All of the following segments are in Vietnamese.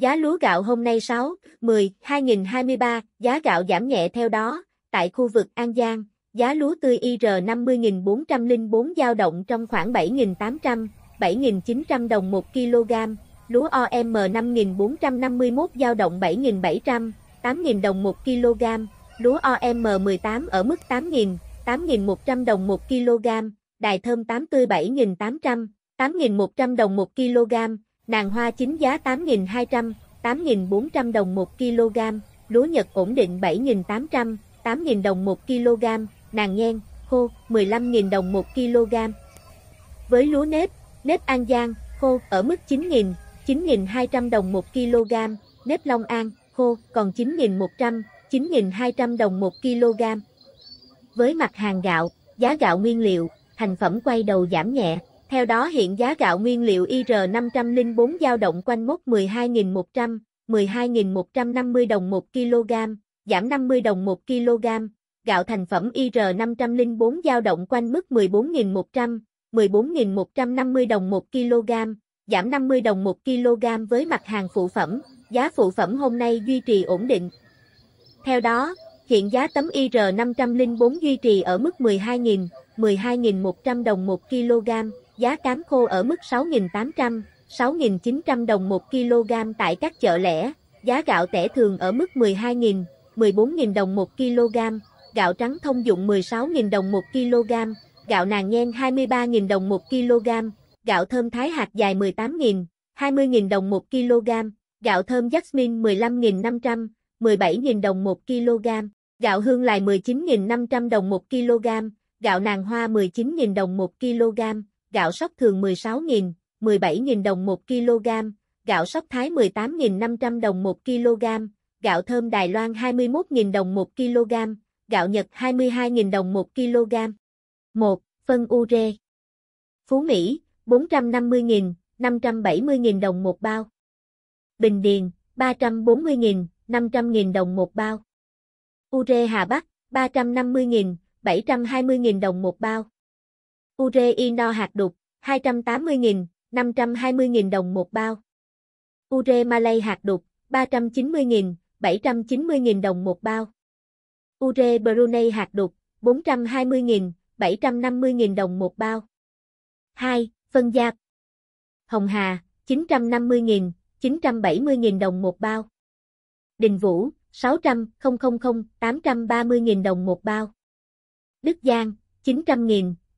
Giá lúa gạo hôm nay 6, 10, 2023, giá gạo giảm nhẹ theo đó, tại khu vực An Giang, giá lúa tươi IR 50.404 dao động trong khoảng 7.800, 7.900 đồng 1 kg, lúa OM 5.451 dao động 7.700, 8.000 đồng 1 kg, lúa OM 18 ở mức 8.000, 8.100 đồng 1 kg, đài thơm 8 tươi 7.800, 8.100 đồng 1 kg, Nàng hoa chính giá 8.200, 8.400 đồng 1 kg, lúa Nhật ổn định 7.800, 8.000 đồng 1 kg, nàng nhen, khô, 15.000 đồng 1 kg. Với lúa nếp, nếp An Giang, khô ở mức 9.000, 9.200 đồng 1 kg, nếp Long An, khô còn 9.100, 9.200 đồng 1 kg. Với mặt hàng gạo, giá gạo nguyên liệu, thành phẩm quay đầu giảm nhẹ, theo đó hiện giá gạo nguyên liệu IR504 dao động quanh mốc 12.100, 12.150 đồng 1 kg, giảm 50 đồng 1 kg. Gạo thành phẩm IR504 dao động quanh mức 14.100, 14.150 đồng 1 kg, giảm 50 đồng 1 kg với mặt hàng phụ phẩm. Giá phụ phẩm hôm nay duy trì ổn định. Theo đó, hiện giá tấm IR504 duy trì ở mức 12.000, 12.100 đồng 1 kg giá cám khô ở mức 6.800, 6.900 đồng 1 kg tại các chợ lẻ, giá gạo tẻ thường ở mức 12.000, 14.000 đồng 1 kg, gạo trắng thông dụng 16.000 đồng 1 kg, gạo nàng nhen 23.000 đồng 1 kg, gạo thơm thái hạt dài 18.000, 20.000 đồng 1 kg, gạo thơm jasmine 15.500, 17.000 đồng 1 kg, gạo hương lài 19.500 đồng 1 kg, gạo nàng hoa 19.000 đồng 1 kg gạo sóc thường 16.000, 17.000 đồng 1 kg, gạo sóc Thái 18.500 đồng 1 kg, gạo thơm Đài Loan 21.000 đồng 1 kg, gạo Nhật 22.000 đồng 1 kg. 1. Phân ure Phú Mỹ 450.000, 570.000 đồng một bao. Bình Điền 340.000, 500.000 đồng một bao. Ure Hà Bắc 350.000, 720.000 đồng một bao. Ure Ino hạt đục, 280.000, 520.000 đồng một bao. Ure Malay hạt đục, 390.000, 790.000 đồng một bao. Ure Brunei hạt đục, 420.000, 750.000 đồng một bao. 2. Phân Giáp. Hồng Hà, 950.000, 970.000 đồng một bao. Đình Vũ, 600, 000, 830.000 đồng một bao. Đức Giang, 900.000,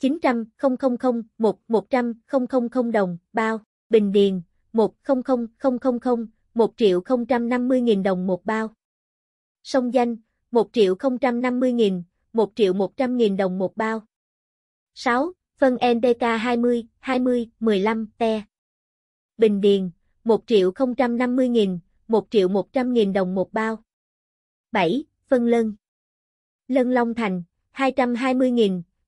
900 000 1 100 000 đồng, bao, Bình Điền, 1 000 000 1 triệu 050 nghìn đồng một bao. Sông Danh, 1 triệu 050 nghìn, 1 triệu 100 nghìn đồng một bao. 6. Phân NDK 20, 20, 15, te. Bình Điền, 1 triệu 050 nghìn, 1 triệu 100 nghìn đồng một bao. 7. Phân Lân. Lân Long Thành, 220 nghìn,